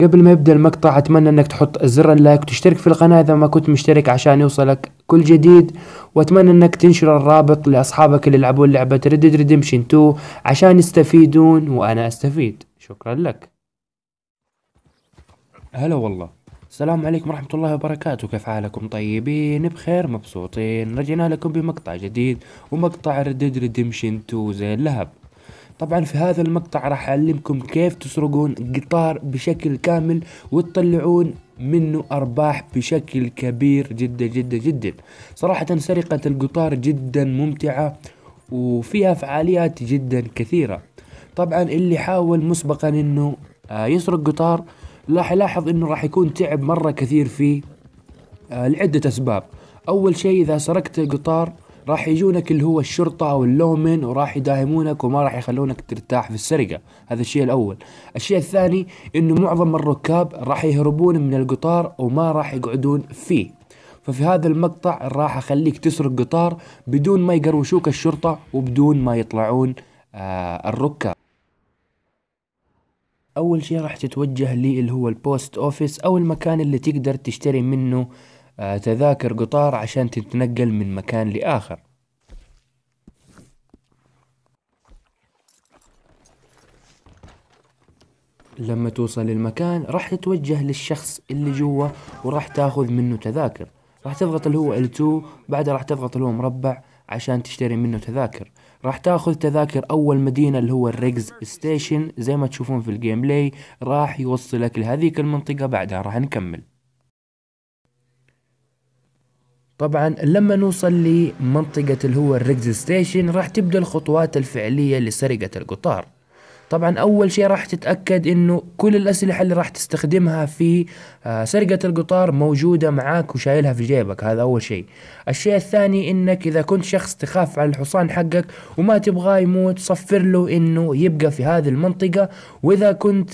قبل ما يبدأ المقطع أتمنى أنك تحط زر اللايك وتشترك في القناة إذا ما كنت مشترك عشان يوصلك كل جديد وأتمنى أنك تنشر الرابط لأصحابك اللي يلعبون لعبة Red Dead Redemption 2 عشان يستفيدون وأنا أستفيد شكرا لك هلا والله السلام عليكم ورحمة الله وبركاته كيف حالكم طيبين بخير مبسوطين رجعنا لكم بمقطع جديد ومقطع Red Dead Redemption 2 زي اللهب طبعا في هذا المقطع راح أعلمكم كيف تسرقون قطار بشكل كامل وتطلعون منه أرباح بشكل كبير جدا جدا جدا صراحة سرقة القطار جدا ممتعة وفيها فعاليات جدا كثيرة طبعا اللي حاول مسبقا انه آه، يسرق قطار راح يلاحظ انه راح يكون تعب مرة كثير فيه آه، لعدة اسباب اول شيء اذا سرقت قطار راح يجونك اللي هو الشرطة أو اللومن وراح يداهمونك وما راح يخلونك ترتاح في السرقة هذا الشيء الأول الشيء الثاني أنه معظم الركاب راح يهربون من القطار وما راح يقعدون فيه ففي هذا المقطع راح أخليك تسرق قطار بدون ما يقروشوك الشرطة وبدون ما يطلعون آه الركاب أول شيء راح تتوجه لي اللي هو البوست أوفيس أو المكان اللي تقدر تشتري منه تذاكر قطار عشان تتنقل من مكان لآخر لما توصل للمكان راح تتوجه للشخص اللي جوا وراح تاخذ منه تذاكر راح تضغط اللي هو L2 بعدها راح تضغط اللي هو مربع عشان تشتري منه تذاكر راح تاخذ تذاكر اول مدينه اللي هو الريجز ستيشن زي ما تشوفون في الجيم بلاي راح يوصلك لهذيك المنطقه بعدها راح نكمل طبعا لما نوصل لمنطقة اللي هو الريكز ستيشن راح تبدأ الخطوات الفعلية لسرقة القطار طبعا اول شيء راح تتاكد انه كل الاسلحه اللي راح تستخدمها في آه، سرقه القطار موجوده معاك وشايلها في جيبك هذا اول شيء الشيء الثاني انك اذا كنت شخص تخاف على الحصان حقك وما تبغاه يموت صفر له انه يبقى في هذه المنطقه واذا كنت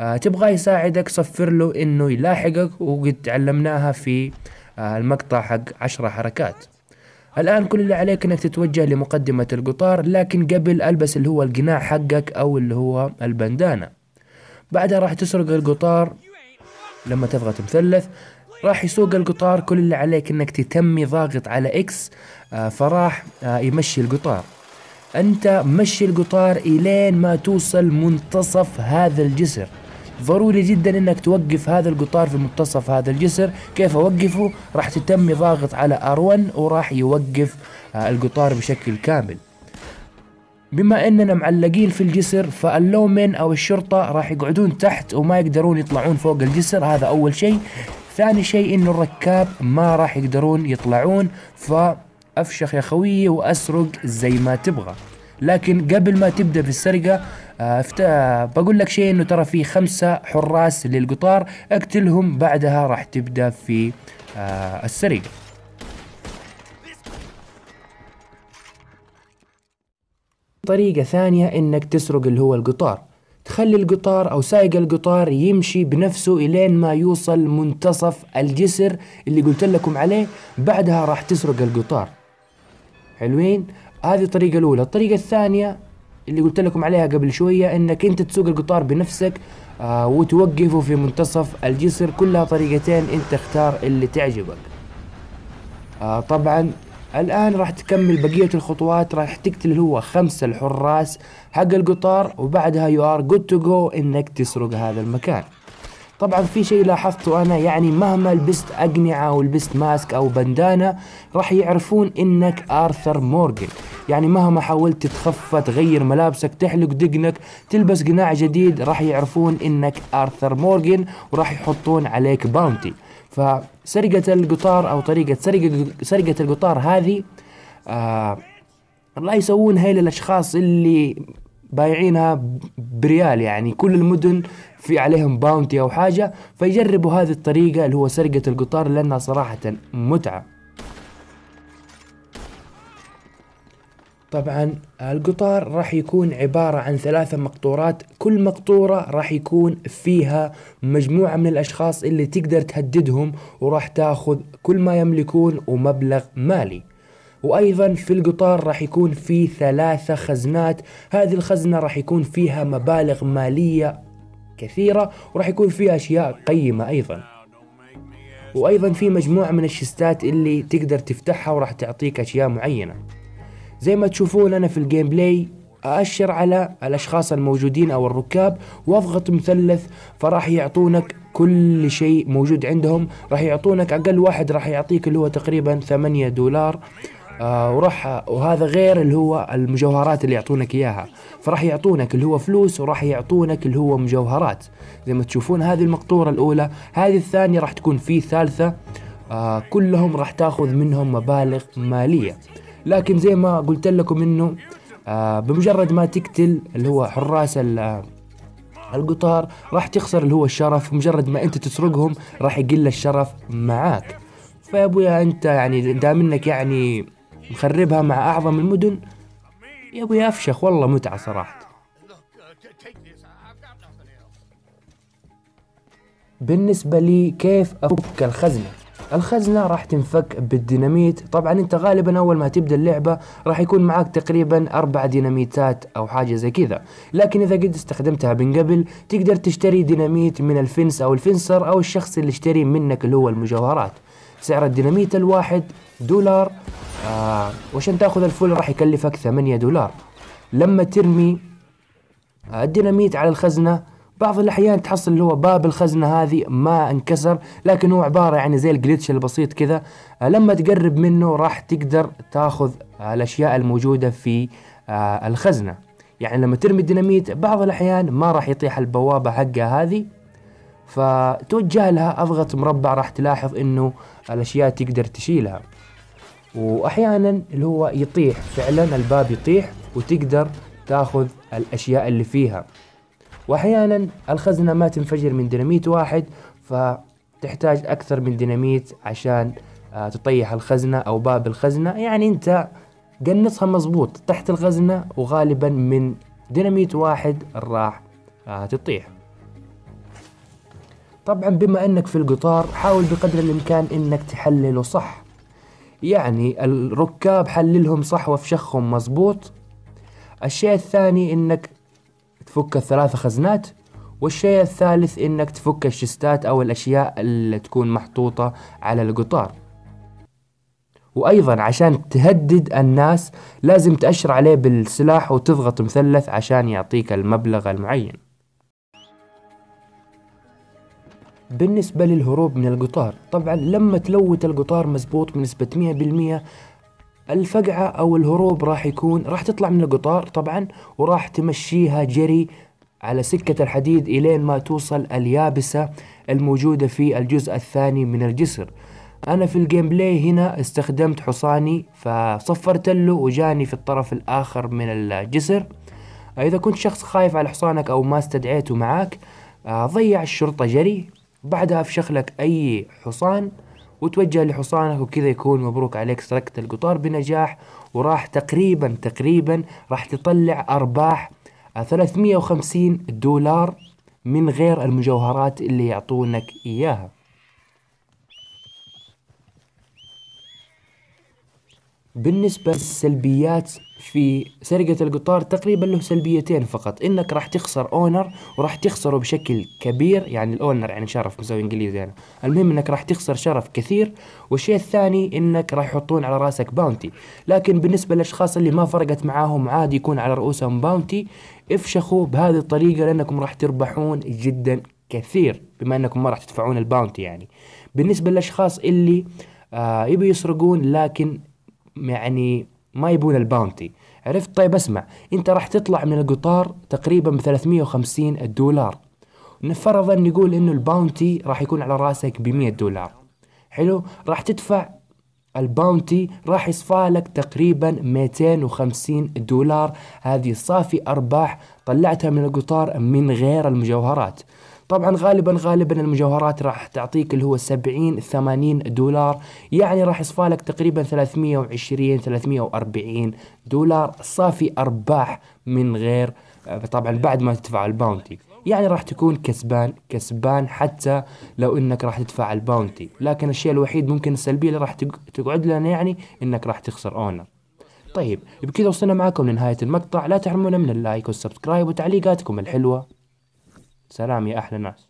آه، تبغاه يساعدك صفر له انه يلاحقك وقد تعلمناها في آه، المقطع حق عشرة حركات الآن كل اللي عليك أنك تتوجه لمقدمة القطار لكن قبل ألبس اللي هو القناع حقك أو اللي هو البندانة بعدها راح تسرق القطار لما تضغط مثلث راح يسوق القطار كل اللي عليك انك تتمي ضاغط على اكس آه، فراح آه، يمشي القطار انت مشي القطار الين ما توصل منتصف هذا الجسر ضروري جدا انك توقف هذا القطار في منتصف هذا الجسر كيف اوقفه راح تتم ضاغط على ار1 وراح يوقف آه، القطار بشكل كامل بما اننا معلقين في الجسر فاللومن او الشرطة راح يقعدون تحت وما يقدرون يطلعون فوق الجسر هذا اول شيء ثاني شيء انه الركاب ما راح يقدرون يطلعون فافشخ يا خويي واسرق زي ما تبغى لكن قبل ما تبدا في السرقه أفت... آه، آه، بقول لك شيء انه ترى في خمسه حراس للقطار اقتلهم بعدها راح تبدا في آه، السرقه طريقة ثانية انك تسرق اللي هو القطار تخلي القطار او سايق القطار يمشي بنفسه الين ما يوصل منتصف الجسر اللي قلت لكم عليه بعدها راح تسرق القطار حلوين هذه الطريقة الأولى الطريقة الثانية اللي قلت لكم عليها قبل شوية انك انت تسوق القطار بنفسك آه وتوقفه في منتصف الجسر كلها طريقتين انت اختار اللي تعجبك آه طبعا الان راح تكمل بقية الخطوات راح تقتل هو خمسة الحراس حق القطار وبعدها يو ار جود تو جو انك تسرق هذا المكان طبعا في شيء لاحظته انا يعني مهما لبست اقنعه ولبست ماسك او بندانه راح يعرفون انك ارثر مورجن يعني مهما حاولت تتخفى تغير ملابسك تحلق دقنك تلبس قناع جديد راح يعرفون انك ارثر مورجن وراح يحطون عليك باونتي فسرقة القطار او طريقة سرقة سرقة القطار هذه آه الله يسوونها هاي للاشخاص اللي بايعينها بريال يعني كل المدن في عليهم باونتي او حاجه فيجربوا هذه الطريقه اللي هو سرقه القطار لانها صراحه متعه طبعا القطار راح يكون عبارة عن ثلاثة مقطورات كل مقطورة راح يكون فيها مجموعة من الأشخاص اللي تقدر تهددهم وراح تاخذ كل ما يملكون ومبلغ مالي وأيضا في القطار راح يكون في ثلاثة خزنات هذه الخزنة راح يكون فيها مبالغ مالية كثيرة وراح يكون فيها أشياء قيمة أيضا وأيضا في مجموعة من الشستات اللي تقدر تفتحها وراح تعطيك أشياء معينة زي ما تشوفون أنا في الجيم بلاي أأشر على الأشخاص الموجودين أو الركاب واضغط مثلث فراح يعطونك كل شيء موجود عندهم راح يعطونك أقل واحد راح يعطيك اللي هو تقريبا ثمانية دولار آه وراح وهذا غير اللي هو المجوهرات اللي يعطونك اياها فراح يعطونك اللي هو فلوس وراح يعطونك اللي هو مجوهرات زي ما تشوفون هذه المقطوره الاولى هذه الثانيه راح تكون في ثالثه آه كلهم راح تاخذ منهم مبالغ ماليه لكن زي ما قلت لكم انه آه، بمجرد ما تقتل اللي هو حراس آه، القطار راح تخسر اللي هو الشرف مجرد ما انت تسرقهم راح يقل الشرف معاك فيا ابويا انت يعني دام انك يعني مخربها مع اعظم المدن يا ابويا افشخ والله متعه صراحه بالنسبة لي كيف أفك الخزنة الخزنة راح تنفك بالديناميت طبعا انت غالبا اول ما تبدا اللعبة راح يكون معاك تقريبا اربع ديناميتات او حاجة زي كذا لكن اذا قد استخدمتها من قبل تقدر تشتري ديناميت من الفنس او الفنسر او الشخص اللي اشتري منك اللي هو المجوهرات سعر الديناميت الواحد دولار آه وعشان تاخذ الفل راح يكلفك ثمانية دولار لما ترمي الديناميت على الخزنة بعض الأحيان تحصل اللي هو باب الخزنة هذه ما انكسر لكن هو عبارة يعني زي الجليتش البسيط كذا آه، لما تقرب منه راح تقدر تاخذ آه، الأشياء الموجودة في آه، الخزنة يعني لما ترمي الديناميت بعض الأحيان ما راح يطيح البوابة حقها هذه فتوجه لها اضغط مربع راح تلاحظ انه الاشياء تقدر تشيلها واحيانا اللي هو يطيح فعلا الباب يطيح وتقدر تاخذ الاشياء اللي فيها واحيانا الخزنه ما تنفجر من ديناميت واحد فتحتاج اكثر من ديناميت عشان آه، تطيح الخزنه او باب الخزنه يعني انت قنصها مظبوط تحت الخزنه وغالبا من ديناميت واحد راح آه، تطيح طبعا بما انك في القطار حاول بقدر الامكان انك تحلله صح يعني الركاب حللهم صح وافشخهم مظبوط الشيء الثاني انك تفك الثلاث خزنات والشيء الثالث انك تفك الشستات او الاشياء اللي تكون محطوطة على القطار وايضا عشان تهدد الناس لازم تأشر عليه بالسلاح وتضغط مثلث عشان يعطيك المبلغ المعين بالنسبة للهروب من القطار طبعا لما تلوت القطار مزبوط بنسبة 100% الفقعة أو الهروب راح يكون راح تطلع من القطار طبعا وراح تمشيها جري على سكة الحديد إلين ما توصل اليابسة الموجودة في الجزء الثاني من الجسر أنا في الجيم بلاي هنا استخدمت حصاني فصفرت له وجاني في الطرف الآخر من الجسر إذا كنت شخص خايف على حصانك أو ما استدعيته معاك آه، ضيع الشرطة جري بعدها أفشخ لك أي حصان وتوجه لحصانك وكذا يكون مبروك عليك سرقت القطار بنجاح وراح تقريبا تقريبا راح تطلع أرباح 350 دولار من غير المجوهرات اللي يعطونك إياها بالنسبة للسلبيات في سرقة القطار تقريبا له سلبيتين فقط انك راح تخسر اونر وراح تخسره بشكل كبير يعني الاونر يعني شرف مسوي انجليزي انا المهم انك راح تخسر شرف كثير والشيء الثاني انك راح يحطون على راسك باونتي لكن بالنسبة للاشخاص اللي ما فرقت معاهم عادي يكون على رؤوسهم باونتي افشخوا بهذه الطريقة لانكم راح تربحون جدا كثير بما انكم ما راح تدفعون الباونتي يعني بالنسبة للاشخاص اللي آه يبي يسرقون لكن يعني ما يبون الباونتي عرفت طيب اسمع انت راح تطلع من القطار تقريبا ب 350 دولار ان نقول انه الباونتي راح يكون على راسك ب 100 دولار حلو راح تدفع الباونتي راح يصفى لك تقريبا 250 دولار هذه صافي ارباح طلعتها من القطار من غير المجوهرات طبعا غالبا غالبا المجوهرات راح تعطيك اللي هو 70 80 دولار يعني راح يصفى لك تقريبا 320 340 دولار صافي ارباح من غير طبعا بعد ما تدفع الباونتي يعني راح تكون كسبان كسبان حتى لو انك راح تدفع الباونتي لكن الشيء الوحيد ممكن السلبيه اللي راح تقعد لنا يعني انك راح تخسر اونر طيب بكذا وصلنا معكم لنهاية المقطع لا تحرمونا من اللايك والسبسكرايب وتعليقاتكم الحلوة سلام يا أحلى ناس